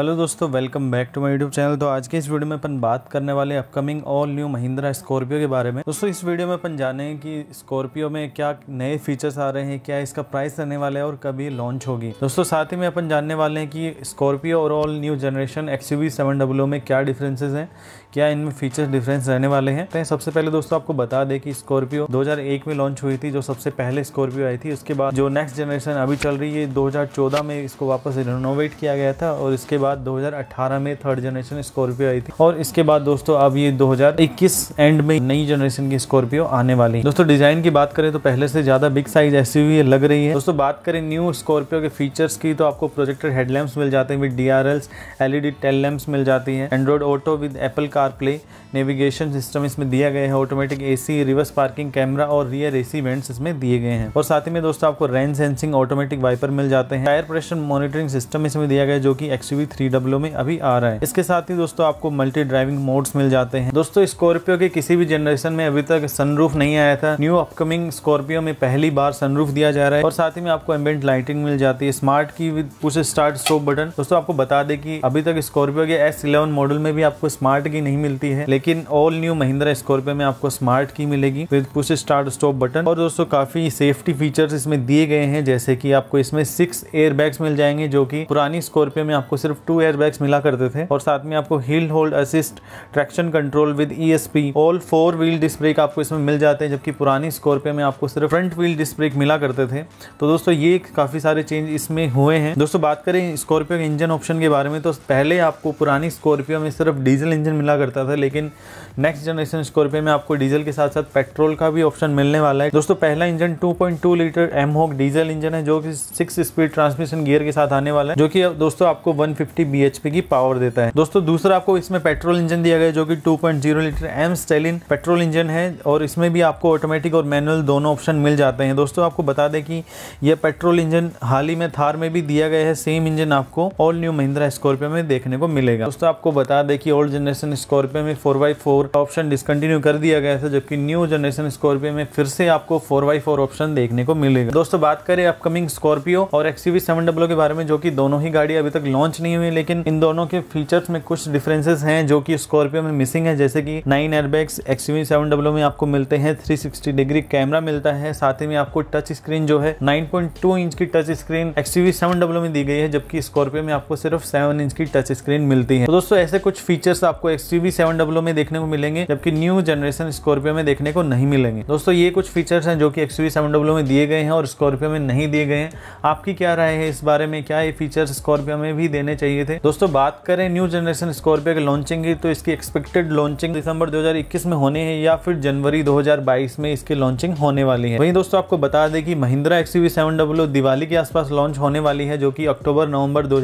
hello दोस्तों welcome back to my YouTube channel तो आज के इस वीडियो में अपन बात करने वाले upcoming all new Mahindra Scorpio के बारे में दोस्तों इस वीडियो में अपन जाने कि स्कॉर्पियो में क्या नए फीचर्स आ रहे हैं क्या इसका प्राइस रहने वाला है और कभी लॉन्च होगी दोस्तों साथ ही में अपन जानने वाले हैं कि स्कॉर्पियो और all new generation X U में क्या डिफरेंसेज है क्या इनमें फीचर्स डिफरेंस रहने वाले हैं तो सबसे पहले दोस्तों आपको बता दें कि स्कॉर्पियो 2001 में लॉन्च हुई थी जो सबसे पहले स्कॉर्पियो आई थी उसके बाद जो नेक्स्ट जनरेशन अभी चल रही है 2014 में इसको वापस रिनोवेट किया गया था और इसके बाद बाद 2018 में थर्ड जनरेशन स्कॉर्पियो आई थी और इसके बाद दोस्तों अब ये 2021 एंड में नई जनरेशन की स्कॉर्पियो आने वाली है दोस्तों डिजाइन की बात करें तो पहले से ज्यादा बिग साइज ऐसी हुई लग रही है दोस्तों बात करें न्यू स्कॉर्पियो के फीचर्स की तो आपको प्रोजेक्टर हेडलैम्प मिल जाते हैं with D R Ls LED tail lamps मिल जाती है Android Auto with Apple CarPlay navigation system इसमें दिया गया है automatic AC reverse parking camera और रियर एसी वेंट्स इसमें दिए गए हैं और साथ ही में दोस्तों आपको रेन सेंसिंग ऑटोमेटिक वाइपर मिल जाते हैं टायर प्रेशर मॉनिटरिंग सिस्टम इसमें दिया गया है जो कि एक्सयूवी डब्ल्यू में अभी आ रहा है इसके साथ ही दोस्तों आपको मल्टी ड्राइविंग मोड्स मिल जाते हैं दोस्तों स्कॉर्पियो के किसी भी जनरेशन में अभी तक सनरूफ नहीं आया था न्यू अपकमिंग स्कॉर्पियो में पहली बार सनरूफ दिया जा रहा है और साथ ही में आपको एम्बेंट लाइटिंग मिल जाती है smart key with push start stop button दोस्तों आपको बता दे कि अभी तक स्कॉर्पियो के एस इलेवन मॉडल में भी आपको स्मार्ट की नहीं मिलती है लेकिन ऑल न्यू महिंद्रा स्कॉर्पियो में आपको स्मार्ट की मिलेगी with push start stop button और दोस्तों काफी सेफ्टी फीचर्स इसमें दिए गए हैं जैसे कि आपको इसमें सिक्स एयर मिल जाएंगे जो कि पुरानी स्कॉर्पियो में आपको सिर्फ सिर्फ टू बैग्स मिला करते थे और साथ में आपको hill hold assist traction control with E S P all four wheel disc brake आपको इसमें मिल जाते हैं जबकि पुरानी स्कॉर्पियो में आपको सिर्फ फ्रंट व्हील डिस्क ब्रेक मिला करते थे तो दोस्तों ये काफ़ी सारे चेंज इसमें हुए हैं दोस्तों बात करें स्कॉर्पियो के इंजन ऑप्शन के बारे में तो पहले आपको पुरानी स्कॉर्पियो में सिर्फ डीजल इंजन मिला करता था लेकिन नेक्स्ट जनरेशन स्कॉर्पियो में आपको डीजल के साथ साथ पेट्रोल का भी ऑप्शन मिलने वाला है दोस्तों पहला engine 2.2 litre mHawk diesel engine है जो कि सिक्स स्पीड ट्रांसमिशन गियर के साथ आने वाला है जो कि दोस्तों आपको 150 बी की पावर देता है दोस्तों दूसरा आपको इसमें पेट्रोल इंजन दिया गया जो कि two point zero litre mStallion petrol engine है और इसमें भी आपको ऑटोमेटिक और मैनुअल दोनों ऑप्शन मिल जाते हैं दोस्तों आपको बता दें कि यह पेट्रोल इंजन हाल ही में थार में भी दिया गया है सेम इंजन आपको ऑल न्यू महिंद्रा स्कॉर्पियो में देखने को मिलेगा दोस्तों आपको बता दें कि ओल्ड जनरेशन स्कॉर्पियो में four by four option discontinue कर दिया गया था जबकि न्यू जनरेशन स्कॉर्पियो में फिर से आपको फोर बाई फोर ऑप्शन देखने को मिलेगा दोस्तों बात करें अपकमिंग स्कॉर्पियो और एक्सीवी सेवन डब्लो के बारे में जो कि दोनों ही गाड़ी अभी तक लॉन्च नहीं हुई हुई लेकिन इन दोनों के फीचर्स में कुछ डिफरेंसेस हैं जो कि स्कॉर्पियो में मिसिंग है जैसे कि nine airbags XUV seven W में आपको मिलते हैं 360 डिग्री कैमरा मिलता है साथ ही में आपको टच स्क्रीन जो है 9.2 इंच की touch screen XUV seven W में दी गई है जबकि स्कॉर्पियो में आपको सिर्फ सेवन इंच की टच स्क्रीन मिलती है तो दोस्तों ऐसे कुछ फीचर्स आपको एक्सवी सेवन डब्ल्यू में देखने को मिलेंगे जबकि न्यू जनरेशन स्कॉर्पियो में देखने को नहीं मिलेंगे दोस्तों ये कुछ फीचर्स हैं जो कि एक्सवी सेवन डब्ल्यू में दिए गए हैं और स्कॉर्पियो में नहीं दिए गए हैं आपकी क्या राय है इस बारे में क्या ये फीचर्स स्कॉर्पियो में भी देने चाहिए चाहिए थे दोस्तों बात करें न्यू जनरेशन स्कॉर्पियो के लॉन्चिंग की तो इसकी एक्सपेक्टेड लॉन्चिंग दिसंबर 2021 में होने है या फिर जनवरी 2022 में इसकी लॉन्चिंग होने वाली है वहीं दोस्तों आपको बता दें कि महिंद्रा एक्सवी सेवन दिवाली के आसपास लॉन्च होने वाली है जो की अक्टूबर नवम्बर दो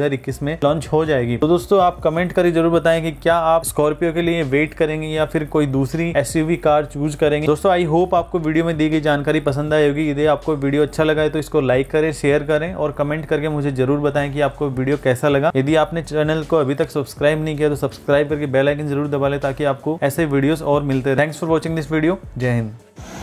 में लॉन्च हो जाएगी तो दोस्तों आप कमेंट करिए जरूर बताएं कि क्या आप स्कॉर्पियो के लिए वेट करेंगे या फिर कोई दूसरी एसयूवी कार चूज करेंगे दोस्तों आई होप आपको वीडियो में दी गई जानकारी पसंद आई होगी यदि आपको वीडियो अच्छा लगा है तो इसको लाइक करें शेयर करें और कमेंट करके मुझे जरूर बताएं कि आपको वीडियो कैसा लगा यदि आपने चैनल को अभी तक सब्सक्राइब नहीं किया तो सब्सक्राइब करके बेल आइकन जरूर दबा लें ताकि आपको ऐसे वीडियोस और मिलते रहे thanks for watching this video जय हिंद